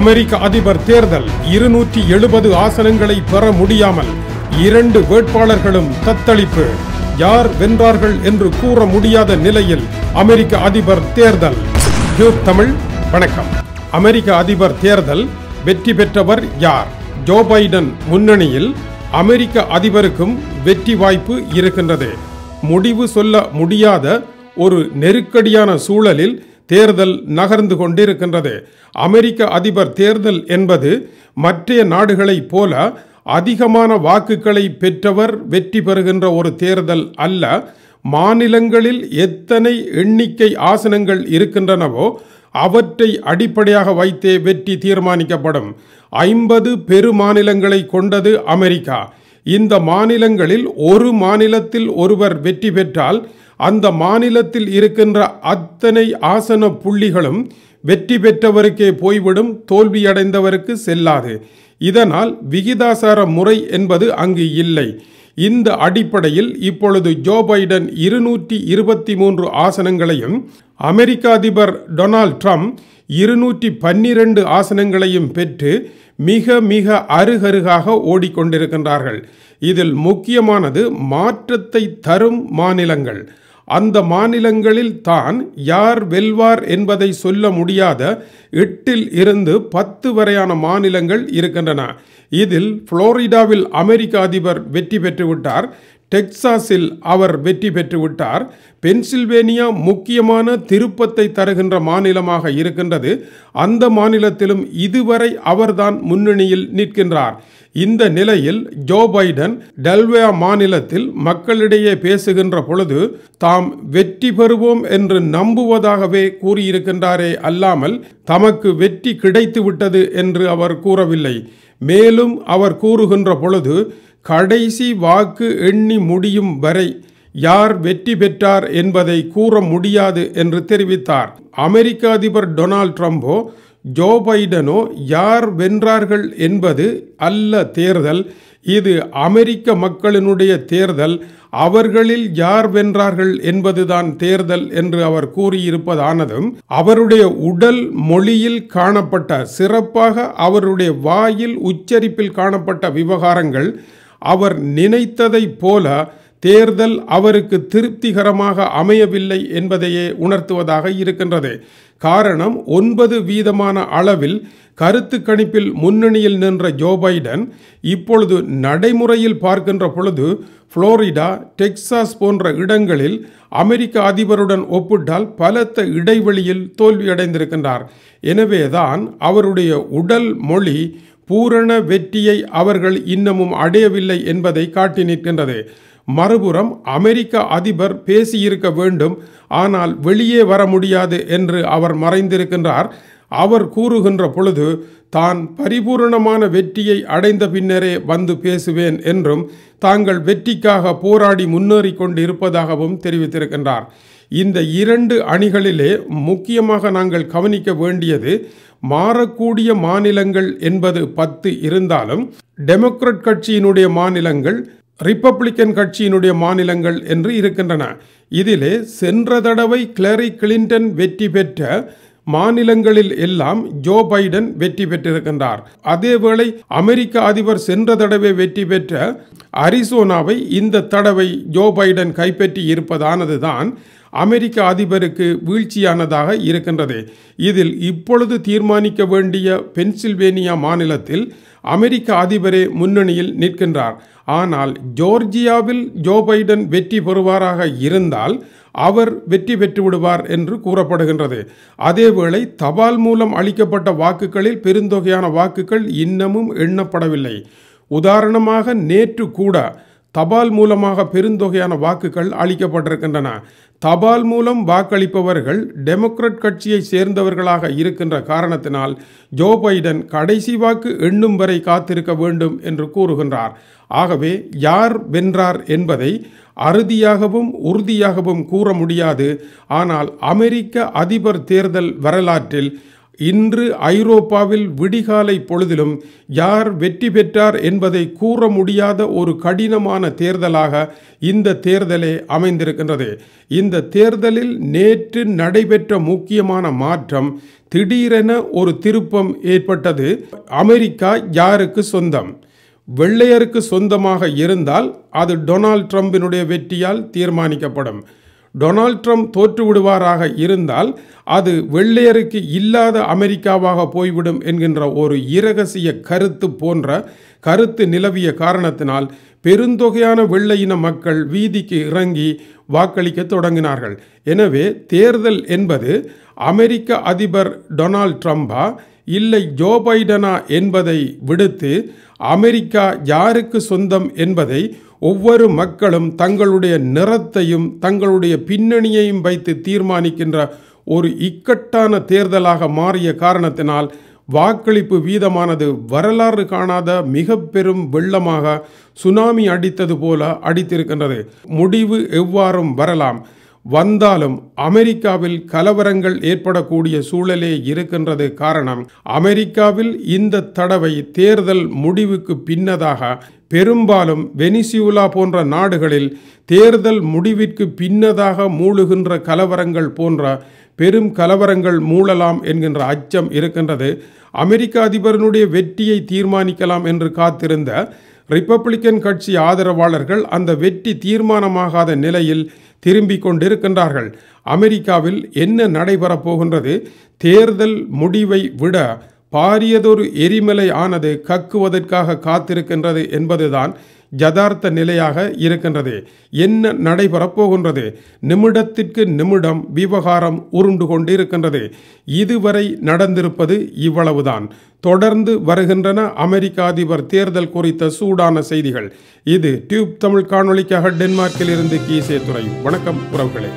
அமெரிக்க அதிபர் தேர்தல் இருநூற்றி எழுபது ஆசனங்களை பெற முடியாமல் இரண்டு வேட்பாளர்களும் தத்தளிப்பு யார் வென்றார்கள் என்று கூற முடியாத நிலையில் அமெரிக்க அதிபர் தேர்தல் தமிழ் வணக்கம் அமெரிக்க அதிபர் தேர்தல் வெற்றி பெற்றவர் யார் ஜோ பைடன் முன்னணியில் அமெரிக்க அதிபருக்கும் வெற்றி வாய்ப்பு இருக்கின்றது முடிவு சொல்ல முடியாத ஒரு நெருக்கடியான சூழலில் தேர்தல் நகர்ந்து கொண்டிருக்கின்றது அமெரிக்க அதிபர் தேர்தல் என்பது மற்ற நாடுகளைப் போல அதிகமான வாக்குகளை பெற்றவர் வெற்றி பெறுகின்ற ஒரு தேர்தல் அல்ல மாநிலங்களில் எத்தனை எண்ணிக்கை ஆசனங்கள் இருக்கின்றனவோ அவற்றை அடிப்படையாக வைத்தே வெற்றி தீர்மானிக்கப்படும் ஐம்பது மாநிலங்களை கொண்டது அமெரிக்கா இந்த மாநிலங்களில் ஒரு மாநிலத்தில் ஒருவர் வெற்றி பெற்றால் அந்த மாநிலத்தில் இருக்கின்ற அத்தனை ஆசன புள்ளிகளும் வெற்றி பெற்றவருக்கே போய்விடும் தோல்வியடைந்தவருக்கு செல்லாது இதனால் விகிதாசார முறை என்பது அங்கு இல்லை இந்த அடிப்படையில் இப்பொழுது ஜோ பைடன் இருநூற்றி இருபத்தி மூன்று ஆசனங்களையும் அமெரிக்க அதிபர் டொனால்ட் ட்ரம்ப் இருநூற்றி பன்னிரண்டு ஆசனங்களையும் பெற்று மிக மிக அருகருகாக ஓடிக்கொண்டிருக்கின்றார்கள் இதில் முக்கியமானது மாற்றத்தை தரும் மாநிலங்கள் அந்த மாநிலங்களில் தான் யார் வெல்வார் என்பதை சொல்ல முடியாத எட்டில் இருந்து பத்து வரையான மாநிலங்கள் இருக்கின்றன இதில் புளோரிடாவில் அமெரிக்க அதிபர் வெற்றி பெற்றுவிட்டார் டெக்சாஸில் அவர் வெற்றி பெற்றுவிட்டார் பென்சில்வேனியா முக்கியமான திருப்பத்தை தருகின்ற மாநிலமாக இருக்கின்றது அந்த மாநிலத்திலும் இதுவரை அவர்தான் முன்னணியில் நிற்கின்றார் இந்த நிலையில் ஜோ பைடன் டெல்வே மாநிலத்தில் மக்களிடையே பேசுகின்ற பொழுது தாம் வெற்றி பெறுவோம் என்று நம்புவதாகவே கூறியிருக்கின்றாரே அல்லாமல் தமக்கு வெற்றி கிடைத்து விட்டது என்று அவர் கூறவில்லை மேலும் அவர் கூறுகின்ற பொழுது கடைசி வாக்கு எண்ணி முடியும் வரை யார் வெற்றி பெற்றார் என்பதை கூற முடியாது என்று தெரிவித்தார் அமெரிக்க அதிபர் டொனால்ட் ட்ரம்போ ஜோ பைடனோ யார் வென்றார்கள் என்பது அல்ல தேர்தல் இது அமெரிக்க மக்களினுடைய தேர்தல் அவர்களில் யார் வென்றார்கள் என்பதுதான் தேர்தல் என்று அவர் கூறியிருப்பதானதும் அவருடைய உடல் மொழியில் காணப்பட்ட சிறப்பாக அவருடைய வாயில் உச்சரிப்பில் காணப்பட்ட விவகாரங்கள் அவர் நினைத்ததைப் போல தேர்தல் அவருக்கு திருப்திகரமாக அமையவில்லை என்பதையே உணர்த்துவதாக இருக்கின்றது காரணம் ஒன்பது வீதமான அளவில் கருத்து கணிப்பில் முன்னணியில் நின்ற ஜோ பைடன் இப்பொழுது நடைமுறையில் பார்க்கின்ற பொழுது புளோரிடா டெக்சாஸ் போன்ற இடங்களில் அமெரிக்க அதிபருடன் ஒப்பிட்டால் பலத்த இடைவெளியில் தோல்வியடைந்திருக்கின்றார் எனவேதான் அவருடைய உடல் மொழி பூரண வெற்றியை அவர்கள் இன்னமும் அடையவில்லை என்பதை காட்டி நிற்கின்றது மறுபுறம் அமெரிக்க அதிபர் பேசியிருக்க வேண்டும் ஆனால் வெளியே வர முடியாது என்று அவர் மறைந்திருக்கின்றார் அவர் கூறுகின்ற பொழுது தான் பரிபூரணமான வெற்றியை அடைந்த பின்னரே வந்து பேசுவேன் என்றும் தாங்கள் வெற்றிக்காக போராடி முன்னேறி கொண்டு இருப்பதாகவும் தெரிவித்திருக்கின்றார் இந்த இரண்டு அணிகளிலே முக்கியமாக நாங்கள் கவனிக்க வேண்டியது மாறக்கூடிய மாநிலங்கள் என்பது பத்து இருந்தாலும் டெமோக்ரட் கட்சியினுடைய மாநிலங்கள் ரிப்பப்ளிக்கன் கட்சியினுடைய மாநிலங்கள் என்று இருக்கின்றன இதிலே சென்ற தடவை கிளரி கிளின்டன் வெற்றி பெற்ற மாநிலங்களில் எல்லாம் ஜோ பைடன் வெற்றி பெற்றிருக்கின்றார் அதேவேளை அமெரிக்க அதிபர் சென்ற தடவை வெற்றி பெற்ற அரிசோனாவை இந்த தடவை ஜோ பைடன் கைப்பற்றி இருப்பதானதுதான் அமெரிக்க அதிபருக்கு வீழ்ச்சியானதாக இருக்கின்றது இதில் இப்பொழுது தீர்மானிக்க வேண்டிய பென்சில்வேனியா மாநிலத்தில் அமெரிக்க அதிபரே முன்னணியில் நிற்கின்றார் ஆனால் ஜோர்ஜியாவில் ஜோ பைடன் வெற்றி பெறுவாராக இருந்தால் அவர் வெற்றி பெற்றுவிடுவார் என்று கூறப்படுகின்றது அதேவேளை தபால் மூலம் அளிக்கப்பட்ட வாக்குகளில் பெருந்தொகையான வாக்குகள் இன்னமும் எண்ணப்படவில்லை உதாரணமாக நேற்று கூட தபால் மூலமாக பெருந்தொகையான வாக்குகள் அளிக்கப்பட்டிருக்கின்றன தபால் மூலம் வாக்களிப்பவர்கள் டெமோக்ரட் கட்சியை சேர்ந்தவர்களாக இருக்கின்ற காரணத்தினால் ஜோ பைடன் கடைசி வாக்கு எண்ணும் வரை காத்திருக்க வேண்டும் என்று கூறுகின்றார் ஆகவே யார் வென்றார் என்பதை அறுதியாகவும் உறுதியாகவும் கூற முடியாது ஆனால் அமெரிக்க அதிபர் தேர்தல் வரலாற்றில் இன்று ஐரோப்பாவில் விடிகாலை பொழுதிலும் யார் வெற்றி பெற்றார் என்பதை கூற முடியாத ஒரு கடினமான தேர்தலாக இந்த தேர்தலே அமைந்திருக்கின்றது இந்த தேர்தலில் நேற்று நடைபெற்ற முக்கியமான மாற்றம் திடீரென ஒரு திருப்பம் ஏற்பட்டது அமெரிக்கா யாருக்கு சொந்தம் வெள்ளையருக்கு சொந்தமாக இருந்தால் அது டொனால்ட் ட்ரம்பினுடைய வெற்றியால் தீர்மானிக்கப்படும் டொனால்ட் ட்ரம்ப் தோற்றுவிடுவாராக இருந்தால் அது வெள்ளையருக்கு இல்லாத அமெரிக்காவாக போய்விடும் என்கின்ற ஒரு இரகசிய கருத்து போன்ற கருத்து நிலவிய காரணத்தினால் பெருந்தொகையான வெள்ளையின மக்கள் வீதிக்கு இறங்கி வாக்களிக்க தொடங்கினார்கள் எனவே தேர்தல் என்பது அமெரிக்க அதிபர் டொனால்ட் ட்ரம்பா இல்லை ஜோ பைடனா என்பதை விடுத்து அமெரிக்கா யாருக்கு சொந்தம் என்பதை ஒவ்வொரு மக்களும் தங்களுடைய நிறத்தையும் தங்களுடைய பின்னணியையும் வைத்து தீர்மானிக்கின்ற ஒரு இக்கட்டான தேர்தலாக மாறிய காரணத்தினால் வாக்களிப்பு வீதமானது வரலாறு காணாத மிக பெரும் வெள்ளமாக சுனாமி அடித்தது போல அடித்திருக்கின்றது முடிவு எவ்வாறும் வரலாம் வந்தாலும் அமெரிக்காவில் கலவரங்கள் ஏற்படக்கூடிய சூழலே இருக்கின்றது காரணம் அமெரிக்காவில் இந்த தடவை தேர்தல் முடிவுக்கு பின்னதாக பெரும்பாலும் வெனிசியுலா போன்ற நாடுகளில் தேர்தல் முடிவிற்கு பின்னதாக மூழுகின்ற கலவரங்கள் போன்ற பெரும் கலவரங்கள் மூழலாம் என்கின்ற அச்சம் இருக்கின்றது அமெரிக்க அதிபரனுடைய வெற்றியை தீர்மானிக்கலாம் என்று காத்திருந்த ரிப்பப்ளிக்கன் கட்சி ஆதரவாளர்கள் அந்த வெற்றி தீர்மானமாகாத நிலையில் திரும்பிக் கொண்டிருக்கின்றார்கள் அமெரிக்காவில் என்ன நடைபெறப் போகின்றது தேர்தல் முடிவை விட பாரியதொரு எரிமலை ஆனது கக்குவதற்காக காத்திருக்கின்றது என்பதுதான் ஜதார்த்த நிலையாக இருக்கின்றது என்ன நடைபெறப்போகின்றது நிமிடத்திற்கு நிமிடம் விவகாரம் உருண்டு கொண்டிருக்கின்றது இதுவரை நடந்திருப்பது இவ்வளவுதான் தொடர்ந்து வருகின்றன அமெரிக்க அதிபர் தேர்தல் குறித்த சூடான செய்திகள் இது டியூப் தமிழ் காணொலிக்காக டென்மார்க்கில் இருந்து கீசே துறை வணக்கம் உறவுகளே